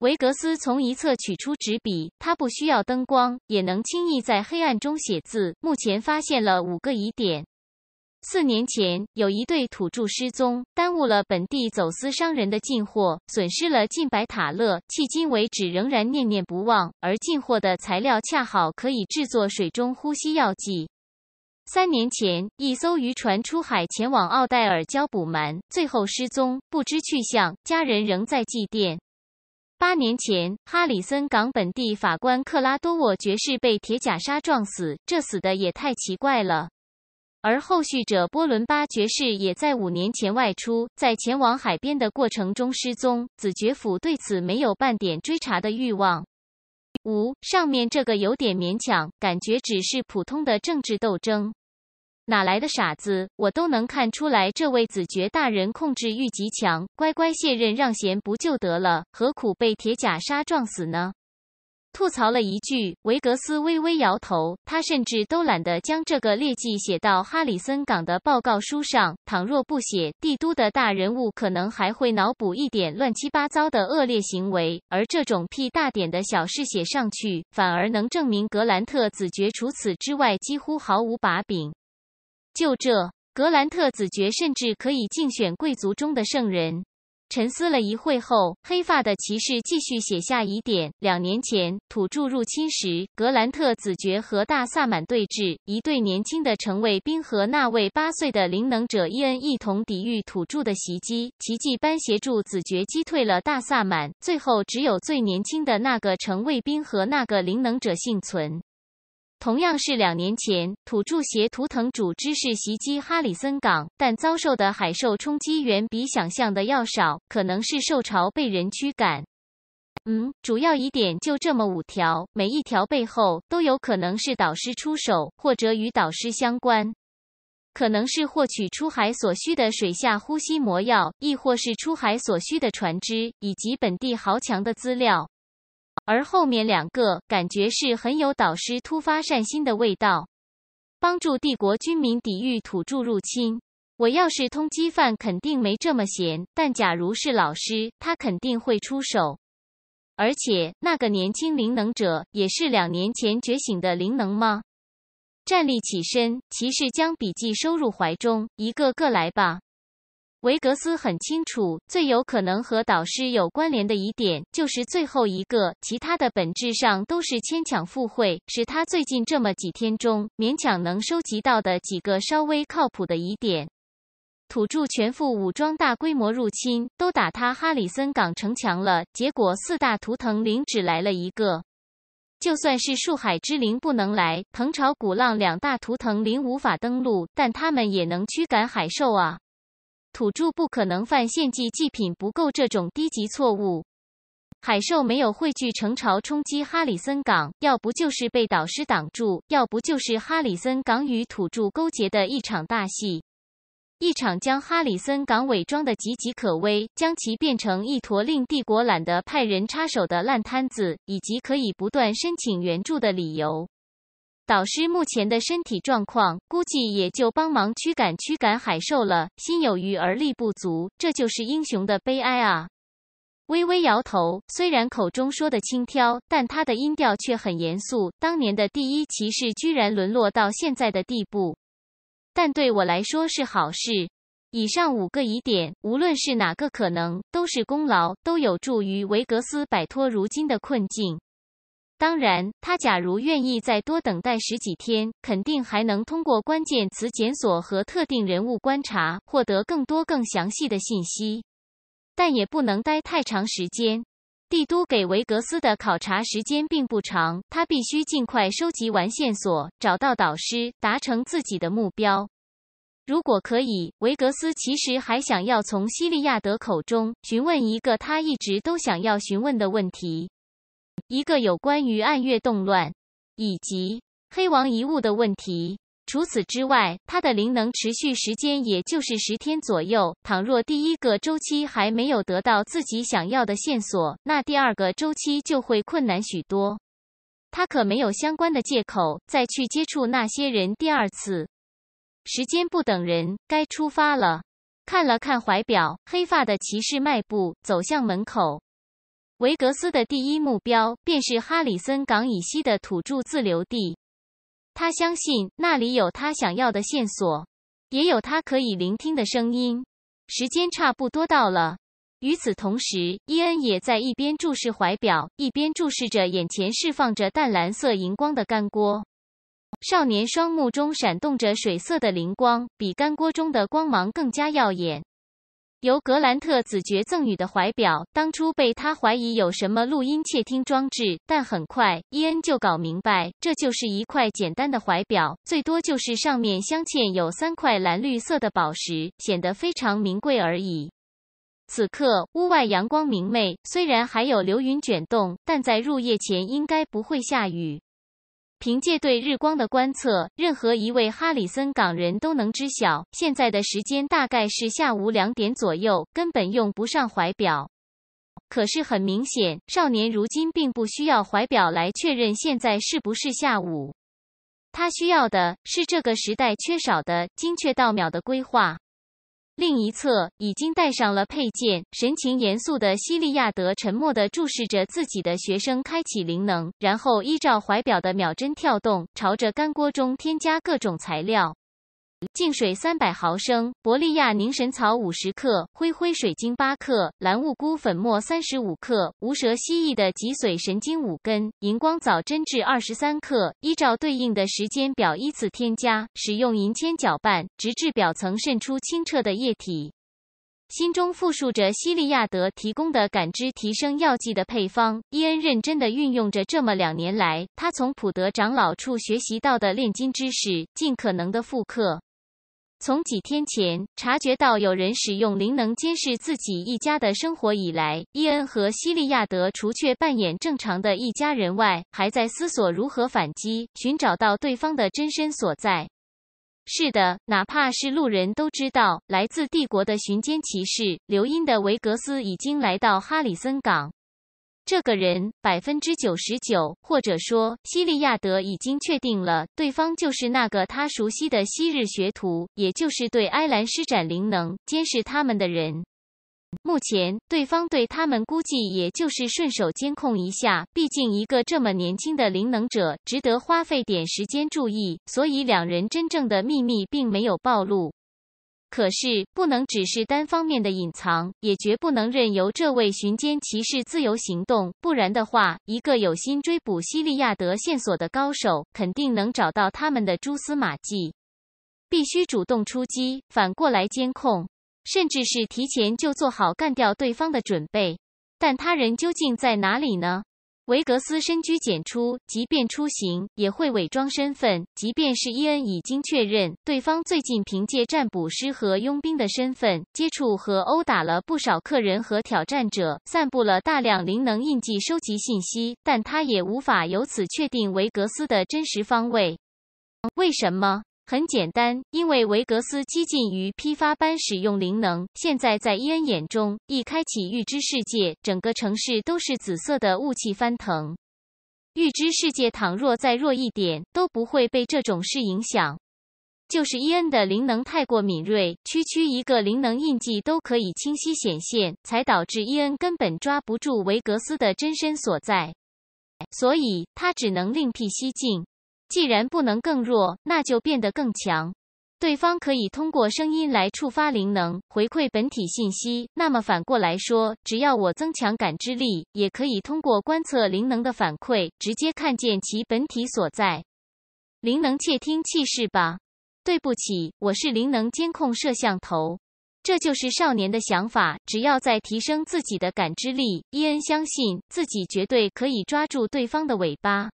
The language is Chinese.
维格斯从一侧取出纸笔，他不需要灯光也能轻易在黑暗中写字。目前发现了五个疑点：四年前有一对土著失踪，耽误了本地走私商人的进货，损失了近百塔勒，迄今为止仍然念念不忘；而进货的材料恰好可以制作水中呼吸药剂。三年前，一艘渔船出海前往奥黛尔礁捕鳗，最后失踪，不知去向，家人仍在祭奠。八年前，哈里森港本地法官克拉多沃爵士被铁甲鲨撞死，这死的也太奇怪了。而后续者波伦巴爵士也在五年前外出，在前往海边的过程中失踪，子爵府对此没有半点追查的欲望。五，上面这个有点勉强，感觉只是普通的政治斗争。哪来的傻子？我都能看出来，这位子爵大人控制欲极强，乖乖卸任让贤不就得了？何苦被铁甲鲨撞死呢？吐槽了一句，维格斯微微摇头。他甚至都懒得将这个劣迹写到哈里森港的报告书上。倘若不写，帝都的大人物可能还会脑补一点乱七八糟的恶劣行为，而这种屁大点的小事写上去，反而能证明格兰特子爵除此之外几乎毫无把柄。就这，格兰特子爵甚至可以竞选贵族中的圣人。沉思了一会后，黑发的骑士继续写下疑点。两年前土著入侵时，格兰特子爵和大萨满对峙，一对年轻的城卫兵和那位八岁的灵能者伊恩一同抵御土著的袭击，奇迹般协助子爵击退了大萨满。最后，只有最年轻的那个城卫兵和那个灵能者幸存。同样是两年前，土著携图腾主之识袭击哈里森港，但遭受的海兽冲击远比想象的要少，可能是受潮被人驱赶。嗯，主要疑点就这么五条，每一条背后都有可能是导师出手，或者与导师相关，可能是获取出海所需的水下呼吸魔药，亦或是出海所需的船只，以及本地豪强的资料。而后面两个感觉是很有导师突发善心的味道，帮助帝国军民抵御土著入侵。我要是通缉犯，肯定没这么闲。但假如是老师，他肯定会出手。而且那个年轻灵能者也是两年前觉醒的灵能吗？站立起身，骑士将笔记收入怀中。一个个来吧。维格斯很清楚，最有可能和导师有关联的疑点就是最后一个，其他的本质上都是牵强附会。使他最近这么几天中勉强能收集到的几个稍微靠谱的疑点：土著全副武装大规模入侵，都打他哈里森港城墙了，结果四大图腾灵只来了一个。就算是树海之灵不能来，藤潮鼓浪两大图腾灵无法登陆，但他们也能驱赶海兽啊。土著不可能犯献祭祭品不够这种低级错误。海兽没有汇聚成潮冲击哈里森港，要不就是被导师挡住，要不就是哈里森港与土著勾结的一场大戏，一场将哈里森港伪装的岌岌可危，将其变成一坨令帝国懒得派人插手的烂摊子，以及可以不断申请援助的理由。导师目前的身体状况，估计也就帮忙驱赶驱赶海兽了。心有余而力不足，这就是英雄的悲哀啊！微微摇头，虽然口中说的轻佻，但他的音调却很严肃。当年的第一骑士居然沦落到现在的地步，但对我来说是好事。以上五个疑点，无论是哪个可能，都是功劳，都有助于维格斯摆脱如今的困境。当然，他假如愿意再多等待十几天，肯定还能通过关键词检索和特定人物观察获得更多更详细的信息，但也不能待太长时间。帝都给维格斯的考察时间并不长，他必须尽快收集完线索，找到导师，达成自己的目标。如果可以，维格斯其实还想要从西利亚德口中询问一个他一直都想要询问的问题。一个有关于暗月动乱以及黑王遗物的问题。除此之外，他的灵能持续时间也就是十天左右。倘若第一个周期还没有得到自己想要的线索，那第二个周期就会困难许多。他可没有相关的借口再去接触那些人第二次。时间不等人，该出发了。看了看怀表，黑发的骑士迈步走向门口。维格斯的第一目标便是哈里森港以西的土著自留地，他相信那里有他想要的线索，也有他可以聆听的声音。时间差不多到了。与此同时，伊恩也在一边注视怀表，一边注视着眼前释放着淡蓝色荧光的干锅。少年双目中闪动着水色的灵光，比干锅中的光芒更加耀眼。由格兰特子爵赠予的怀表，当初被他怀疑有什么录音窃听装置，但很快伊恩就搞明白，这就是一块简单的怀表，最多就是上面镶嵌有三块蓝绿色的宝石，显得非常名贵而已。此刻屋外阳光明媚，虽然还有流云卷动，但在入夜前应该不会下雨。凭借对日光的观测，任何一位哈里森港人都能知晓现在的时间大概是下午两点左右，根本用不上怀表。可是很明显，少年如今并不需要怀表来确认现在是不是下午，他需要的是这个时代缺少的精确到秒的规划。另一侧已经戴上了配件，神情严肃的西利亚德沉默地注视着自己的学生开启灵能，然后依照怀表的秒针跳动，朝着干锅中添加各种材料。净水三百毫升，伯利亚凝神草五十克，灰灰水晶八克，蓝雾菇粉末三十五克，无舌蜥蜴的脊髓神经五根，荧光藻针至二十三克。依照对应的时间表依次添加，使用银铅搅拌，直至表层渗出清澈的液体。心中复述着西利亚德提供的感知提升药剂的配方，伊恩认真地运用着这么两年来他从普德长老处学习到的炼金知识，尽可能地复刻。从几天前察觉到有人使用灵能监视自己一家的生活以来，伊恩和西利亚德除却扮演正常的一家人外，还在思索如何反击，寻找到对方的真身所在。是的，哪怕是路人都知道，来自帝国的巡监骑士刘因的维格斯已经来到哈里森港。这个人百分之九十九，或者说西利亚德已经确定了对方就是那个他熟悉的昔日学徒，也就是对埃兰施展灵能监视他们的人。目前对方对他们估计也就是顺手监控一下，毕竟一个这么年轻的灵能者值得花费点时间注意。所以两人真正的秘密并没有暴露。可是，不能只是单方面的隐藏，也绝不能任由这位巡奸骑士自由行动。不然的话，一个有心追捕希利亚德线索的高手，肯定能找到他们的蛛丝马迹。必须主动出击，反过来监控，甚至是提前就做好干掉对方的准备。但他人究竟在哪里呢？维格斯深居简出，即便出行也会伪装身份。即便是伊恩已经确认，对方最近凭借占卜师和佣兵的身份接触和殴打了不少客人和挑战者，散布了大量灵能印记，收集信息，但他也无法由此确定维格斯的真实方位。为什么？很简单，因为维格斯激进于批发般使用灵能。现在在伊恩眼中，一开启预知世界，整个城市都是紫色的雾气翻腾。预知世界倘若再弱一点，都不会被这种事影响。就是伊恩的灵能太过敏锐，区区一个灵能印记都可以清晰显现，才导致伊恩根本抓不住维格斯的真身所在。所以他只能另辟蹊径。既然不能更弱，那就变得更强。对方可以通过声音来触发灵能，回馈本体信息。那么反过来说，只要我增强感知力，也可以通过观测灵能的反馈，直接看见其本体所在。灵能窃听器是吧？对不起，我是灵能监控摄像头。这就是少年的想法。只要再提升自己的感知力，伊恩相信自己绝对可以抓住对方的尾巴。